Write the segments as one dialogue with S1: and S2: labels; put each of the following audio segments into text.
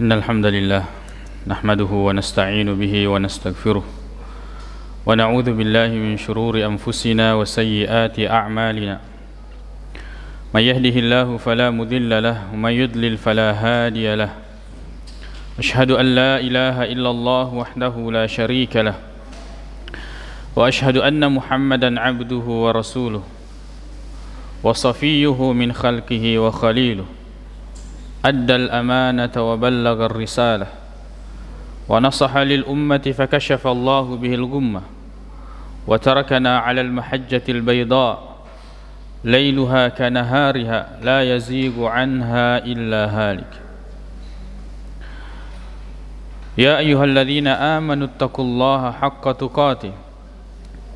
S1: إن الحمد لله نحمده ونستعين به ونستغفره ونعوذ بالله من شرور أنفسنا وسيئات أعمالنا من يهده الله فلا مذل له ومن يضلل فلا هادي له أشهد أن لا إله إلا الله وحده لا شريك له وأشهد أن محمدا عبده ورسوله وصفيه من خلقه وخليله أدى الأمانة وبلغ الرسالة ونصح للأمة فكشف الله به الغمة وتركنا على المحجة البيضاء ليلها كنهارها لا يزيغ عنها إلا هالك يا أيها الذين آمنوا اتقوا الله حق تقاته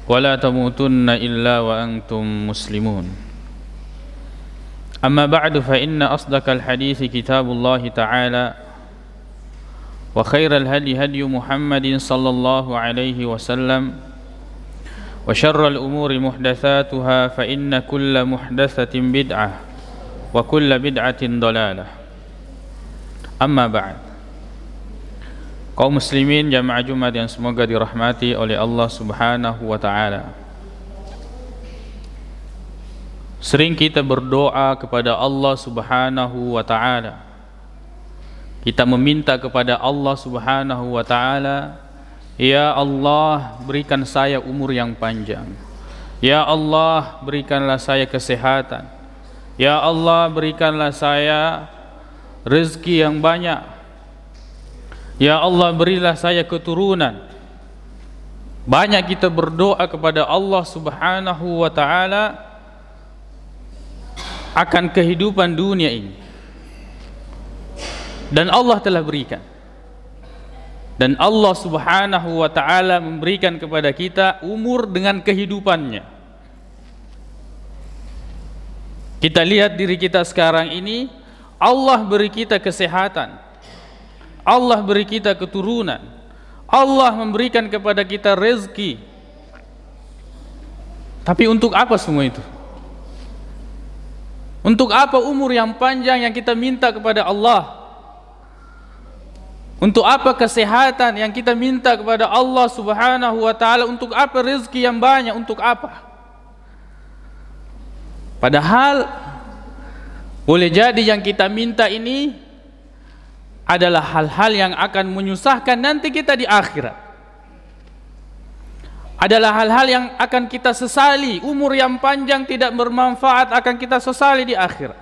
S1: ولا تموتن إلا وأنتم مسلمون أما بعد فإن أصدق الحديث كتاب الله تعالى وخير الهدي هدي محمد صلى الله عليه وسلم وشر الأمور محدثاتها فإن كل محدثة بدعة وكل بدعة ضلالة أما بعد kaum muslimin jamaah Jumat yang semoga dirahmati oleh Allah Subhanahu wa taala. Sering kita berdoa kepada Allah Subhanahu wa taala. Kita meminta kepada Allah Subhanahu wa taala, "Ya Allah, berikan saya umur yang panjang. Ya Allah, berikanlah saya kesehatan. Ya Allah, berikanlah saya rezeki yang banyak. Ya Allah, berilah saya keturunan." Banyak kita berdoa kepada Allah Subhanahu wa taala, akan kehidupan dunia ini dan Allah telah berikan dan Allah subhanahu wa ta'ala memberikan kepada kita umur dengan kehidupannya kita lihat diri kita sekarang ini Allah beri kita kesehatan Allah beri kita keturunan Allah memberikan kepada kita rezeki tapi untuk apa semua itu? Untuk apa umur yang panjang yang kita minta kepada Allah? Untuk apa kesehatan yang kita minta kepada Allah Subhanahu wa taala? Untuk apa rezeki yang banyak? Untuk apa? Padahal boleh jadi yang kita minta ini adalah hal-hal yang akan menyusahkan nanti kita di akhirat adalah hal-hal yang akan kita sesali umur yang panjang tidak bermanfaat akan kita sesali di akhir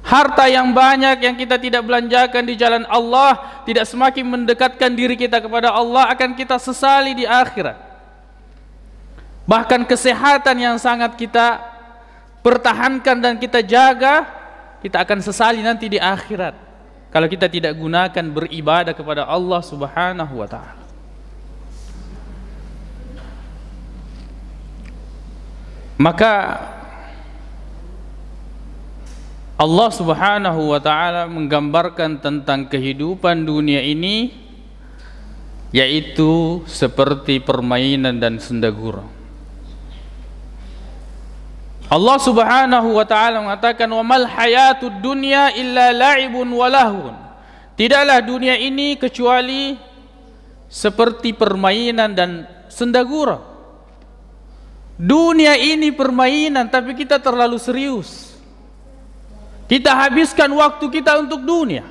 S1: harta yang banyak yang kita tidak belanjakan di jalan Allah tidak semakin mendekatkan diri kita kepada Allah akan kita sesali di akhir. bahkan kesehatan yang sangat kita pertahankan dan kita jaga kita akan sesali nanti di akhirat kalau kita tidak gunakan beribadah kepada Allah subhanahu wa ta'ala maka Allah Subhanahu wa taala menggambarkan tentang kehidupan dunia ini yaitu seperti permainan dan sendagur. Allah Subhanahu wa taala mengatakan wa mal hayatud dunya illa la'ibun walahun. tidaklah dunia ini kecuali seperti permainan dan senda Dunia ini permainan tapi kita terlalu serius. Kita habiskan waktu kita untuk dunia.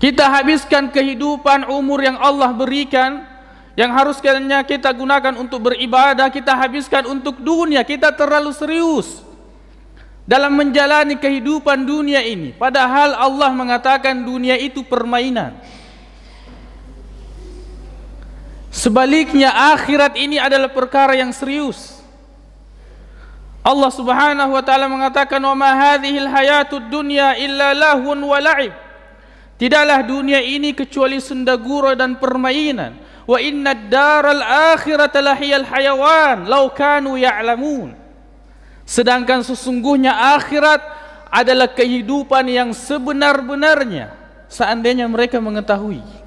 S1: Kita habiskan kehidupan umur yang Allah berikan yang harusnya kita gunakan untuk beribadah, kita habiskan untuk dunia. Kita terlalu serius dalam menjalani kehidupan dunia ini. Padahal Allah mengatakan dunia itu permainan. Permainan. Sebaliknya akhirat ini adalah perkara yang serius. Allah Subhanahu wa taala mengatakan wa ma hadhil hayatud dunya illa lahun wa la'ib. Tidaklah dunia ini kecuali senda gurau dan permainan. Wa innad daral akhirata lahiyal hayawan law kanu ya'lamun. Sedangkan sesungguhnya akhirat adalah kehidupan yang sebenar-benarnya seandainya mereka mengetahui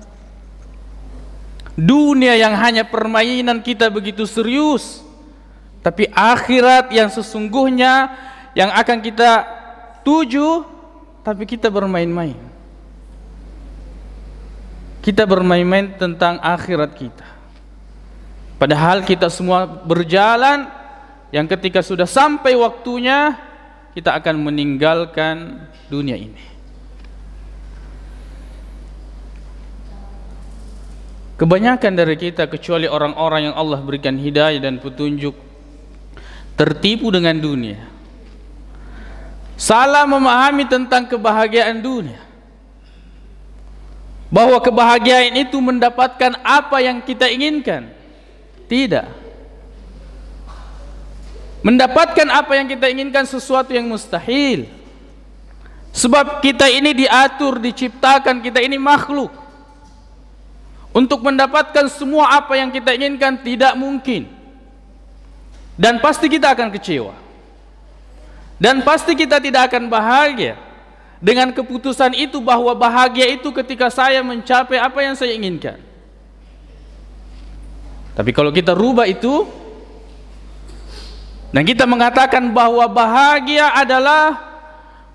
S1: dunia yang hanya permainan kita begitu serius tapi akhirat yang sesungguhnya yang akan kita tuju tapi kita bermain-main kita bermain-main tentang akhirat kita padahal kita semua berjalan yang ketika sudah sampai waktunya kita akan meninggalkan dunia ini Kebanyakan dari kita kecuali orang-orang yang Allah berikan hidayah dan petunjuk tertipu dengan dunia. Salah memahami tentang kebahagiaan dunia. Bahwa kebahagiaan itu mendapatkan apa yang kita inginkan. Tidak. Mendapatkan apa yang kita inginkan sesuatu yang mustahil. Sebab kita ini diatur, diciptakan, kita ini makhluk untuk mendapatkan semua apa yang kita inginkan tidak mungkin dan pasti kita akan kecewa dan pasti kita tidak akan bahagia dengan keputusan itu bahwa bahagia itu ketika saya mencapai apa yang saya inginkan tapi kalau kita rubah itu dan kita mengatakan bahwa bahagia adalah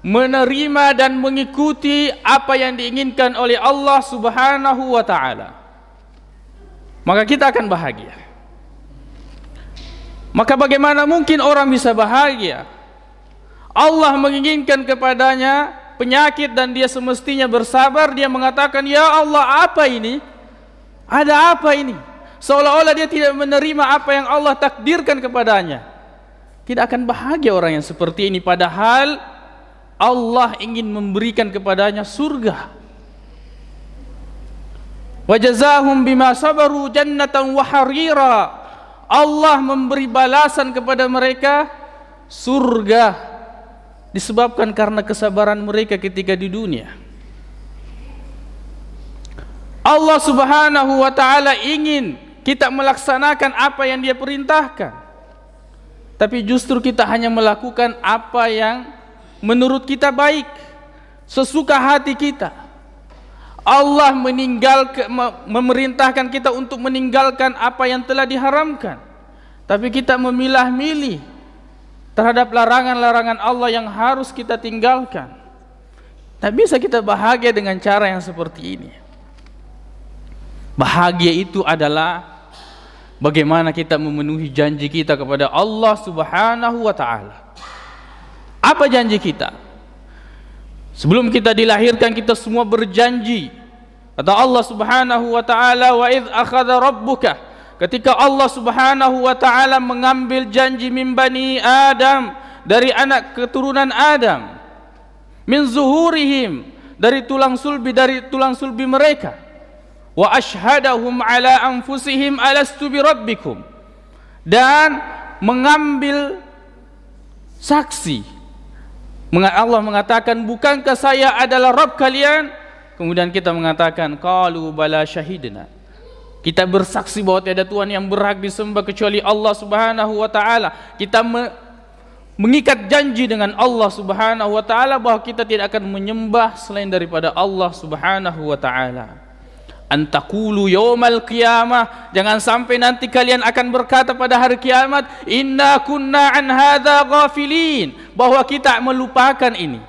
S1: menerima dan mengikuti apa yang diinginkan oleh Allah Subhanahu wa taala maka kita akan bahagia. Maka bagaimana mungkin orang bisa bahagia? Allah menginginkan kepadanya penyakit dan dia semestinya bersabar. Dia mengatakan, Ya Allah, apa ini? Ada apa ini? Seolah-olah dia tidak menerima apa yang Allah takdirkan kepadanya. Tidak akan bahagia orang yang seperti ini. Padahal Allah ingin memberikan kepadanya surga wajazahum bima sabaru jannatan wa harira Allah memberi balasan kepada mereka surga disebabkan karena kesabaran mereka ketika di dunia Allah Subhanahu wa taala ingin kita melaksanakan apa yang dia perintahkan tapi justru kita hanya melakukan apa yang menurut kita baik sesuka hati kita Allah meninggal memerintahkan kita untuk meninggalkan apa yang telah diharamkan tapi kita memilah-milih terhadap larangan-larangan Allah yang harus kita tinggalkan tak bisa kita bahagia dengan cara yang seperti ini bahagia itu adalah bagaimana kita memenuhi janji kita kepada Allah subhanahu wa ta'ala apa janji kita? Sebelum kita dilahirkan kita semua berjanji Kata Allah Subhanahu wa taala wa id akhadha rabbuka ketika Allah Subhanahu wa taala mengambil janji min bani Adam dari anak keturunan Adam min zuhurihim dari tulang sulbi dari tulang sulbi mereka wa ashhadahum ala anfusihim alastu bi rabbikum dan mengambil saksi Allah mengatakan bukankah saya adalah rab kalian kemudian kita mengatakan qalu bala syahidna kita bersaksi bahawa tiada Tuhan yang berhak disembah kecuali Allah subhanahu wa ta'ala kita me mengikat janji dengan Allah subhanahu wa ta'ala bahawa kita tidak akan menyembah selain daripada Allah subhanahu wa ta'ala antakulu yawmal qiyamah jangan sampai nanti kalian akan berkata pada hari kiamat inna kunna an hadha ghafilin bahawa kita melupakan ini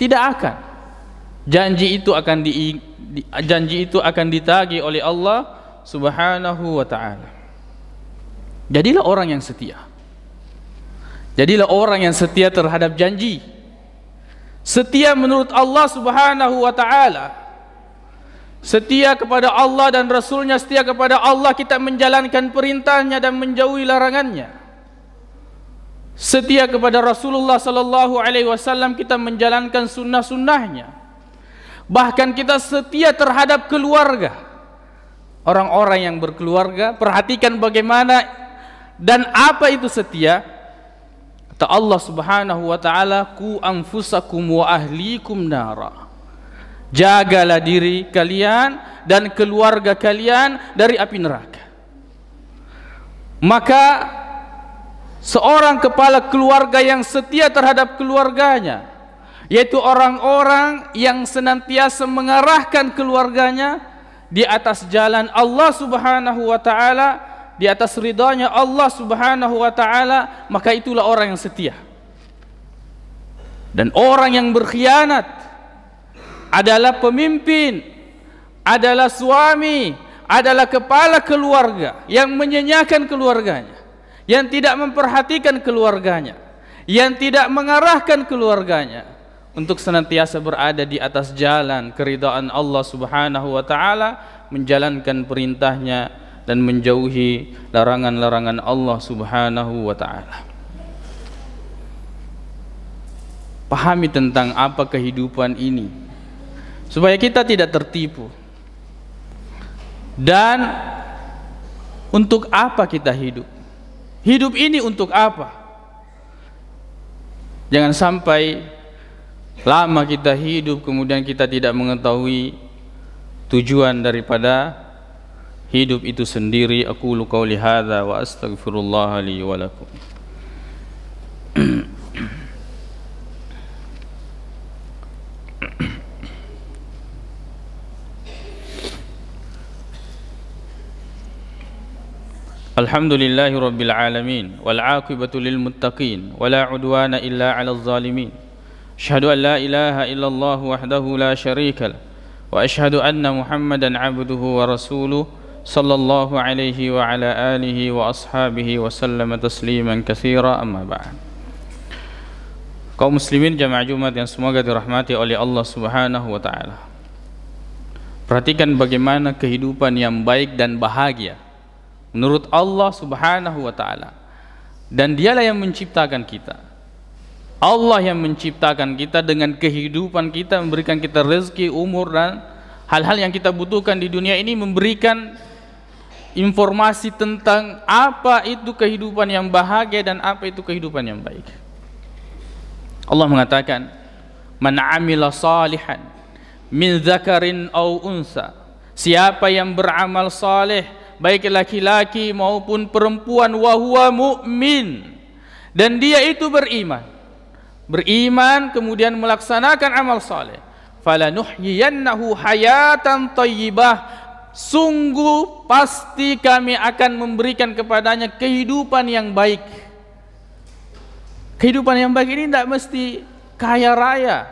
S1: tidak akan janji itu akan di, di janji itu akan ditagih oleh Allah Subhanahu wa taala. Jadilah orang yang setia. Jadilah orang yang setia terhadap janji. Setia menurut Allah Subhanahu wa taala. Setia kepada Allah dan Rasulnya, setia kepada Allah kita menjalankan perintahnya dan menjauhi larangannya. Setia kepada Rasulullah sallallahu alaihi wasallam kita menjalankan sunnah-sunnahnya bahkan kita setia terhadap keluarga orang-orang yang berkeluarga perhatikan bagaimana dan apa itu setia kata Allah subhanahu wa ta'ala ku anfusakum wa ahlikum nara jagalah diri kalian dan keluarga kalian dari api neraka maka seorang kepala keluarga yang setia terhadap keluarganya yaitu orang-orang yang senantiasa mengarahkan keluarganya di atas jalan Allah Subhanahu wa taala, di atas ridhanya Allah Subhanahu wa taala, maka itulah orang yang setia. Dan orang yang berkhianat adalah pemimpin, adalah suami, adalah kepala keluarga yang menyenyakan keluarganya, yang tidak memperhatikan keluarganya, yang tidak mengarahkan keluarganya untuk senantiasa berada di atas jalan keridaan Allah Subhanahu wa taala menjalankan perintahnya dan menjauhi larangan-larangan Allah Subhanahu wa taala. Pahami tentang apa kehidupan ini supaya kita tidak tertipu. Dan untuk apa kita hidup? Hidup ini untuk apa? Jangan sampai Lama kita hidup kemudian kita tidak mengetahui tujuan daripada hidup itu sendiri. Aku luka oleh hada wa astagfirullah li Alhamdulillahirobbilalamin. lakum. Alhamdulillahi Rabbil illa ala zalimin أشهد أن لا إله إلا الله وحده لا شريك له وأشهد أن محمدا عبده ورسوله صلى الله عليه وعلى آله وأصحابه وسلم تسليما كثيرا أما بعد kaum muslimin jamaah Jumat yang semoga dirahmati oleh Allah Subhanahu wa taala. Perhatikan bagaimana kehidupan yang baik dan bahagia menurut Allah Subhanahu wa taala. Dan dialah yang menciptakan kita. Allah yang menciptakan kita dengan kehidupan kita memberikan kita rezeki umur dan hal-hal yang kita butuhkan di dunia ini memberikan informasi tentang apa itu kehidupan yang bahagia dan apa itu kehidupan yang baik Allah mengatakan man amila salihan min zakarin au unsa siapa yang beramal saleh baik laki-laki maupun perempuan wa mu'min dan dia itu beriman beriman kemudian melaksanakan amal saleh Fala falanuhyiyannahu hayatan thayyibah sungguh pasti kami akan memberikan kepadanya kehidupan yang baik kehidupan yang baik ini tidak mesti kaya raya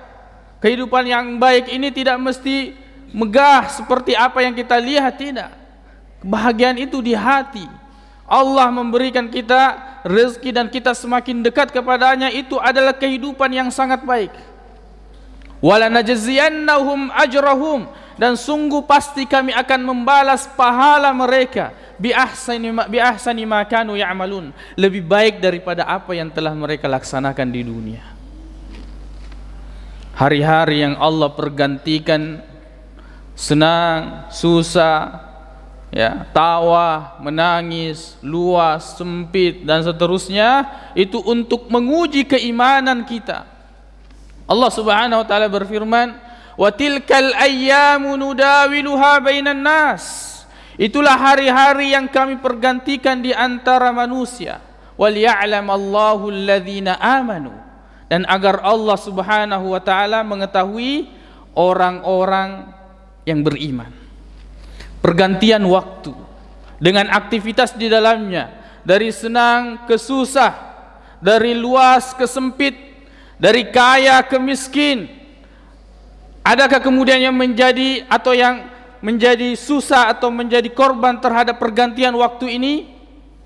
S1: kehidupan yang baik ini tidak mesti megah seperti apa yang kita lihat tidak kebahagiaan itu di hati Allah memberikan kita rezeki dan kita semakin dekat kepadanya itu adalah kehidupan yang sangat baik. Wala najziyannahum ajrahum dan sungguh pasti kami akan membalas pahala mereka bi ahsani ma bi ahsani ma kanu ya'malun lebih baik daripada apa yang telah mereka laksanakan di dunia. Hari-hari yang Allah pergantikan senang, susah, ya, tawa, menangis, luas, sempit dan seterusnya itu untuk menguji keimanan kita. Allah Subhanahu wa taala berfirman, "Wa tilkal ayyamu nudawiluha bainan nas." Itulah hari-hari yang kami pergantikan di antara manusia. Wal ya'lam Allahu alladhina amanu dan agar Allah Subhanahu wa taala mengetahui orang-orang yang beriman pergantian waktu dengan aktivitas di dalamnya dari senang ke susah dari luas ke sempit dari kaya ke miskin adakah kemudian yang menjadi atau yang menjadi susah atau menjadi korban terhadap pergantian waktu ini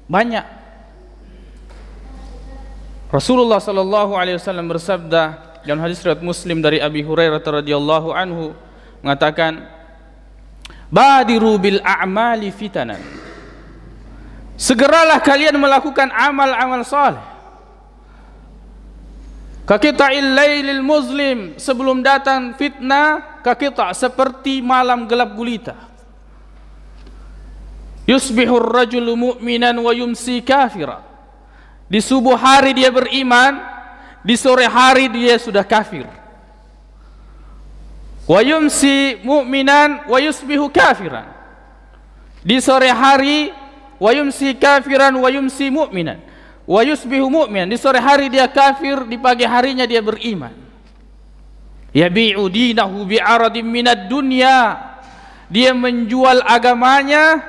S1: banyak Rasulullah sallallahu alaihi wasallam bersabda dalam hadis riwayat Muslim dari Abi Hurairah radhiyallahu anhu mengatakan Badiru bil a'mali fitanan. Segeralah kalian melakukan amal-amal saleh. Kakita illailil muslim sebelum datang fitnah kakita seperti malam gelap gulita. Yusbihur rajulu mu'minan wa yumsi kafira. Di subuh hari dia beriman, di sore hari dia sudah kafir wa yumsi mu'minan wa yusbihu kafiran di sore hari wa yumsi kafiran wa yumsi mu'minan wa yusbihu mu'minan di sore hari dia kafir di pagi harinya dia beriman Ya yabi'u dinahu bi'aradin minad dunya dia menjual agamanya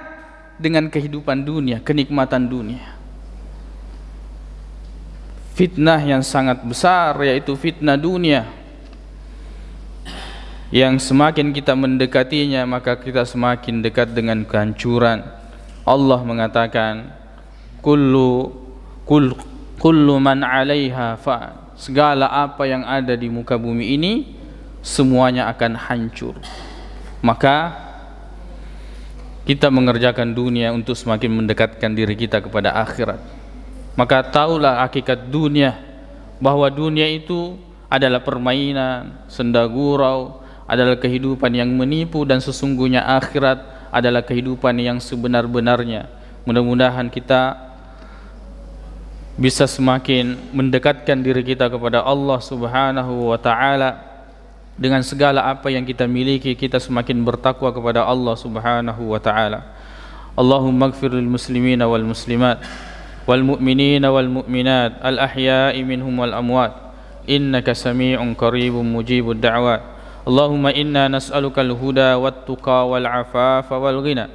S1: dengan kehidupan dunia, kenikmatan dunia. Fitnah yang sangat besar yaitu fitnah dunia yang semakin kita mendekatinya maka kita semakin dekat dengan kehancuran Allah mengatakan kullu kul, kullu man 'alaiha fa segala apa yang ada di muka bumi ini semuanya akan hancur maka kita mengerjakan dunia untuk semakin mendekatkan diri kita kepada akhirat maka taulah hakikat dunia bahwa dunia itu adalah permainan sendagurau adalah kehidupan yang menipu dan sesungguhnya akhirat adalah kehidupan yang sebenar-benarnya. Mudah-mudahan kita bisa semakin mendekatkan diri kita kepada Allah Subhanahu wa taala dengan segala apa yang kita miliki kita semakin bertakwa kepada Allah Subhanahu wa taala. wal اغفر wal mu'minat al والمؤمنات minhum منهم amwat. انك سميع قريب مجيب da'wat. اللهم إنا نسألك الهدى والتقى والعفاف والغنى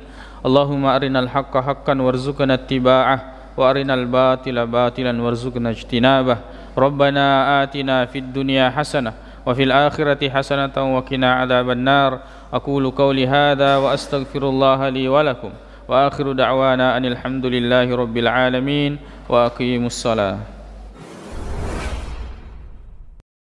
S1: اللهم أرنا الحق حقا وارزقنا اتباعه وأرنا الباطل باطلا وارزقنا اجتنابه ربنا آتنا في الدنيا حسنة وفي الآخرة حسنة وقنا عذاب النار أقول قولي هذا وأستغفر الله لي ولكم وآخر دعوانا أن الحمد لله رب العالمين وأقيموا الصلاة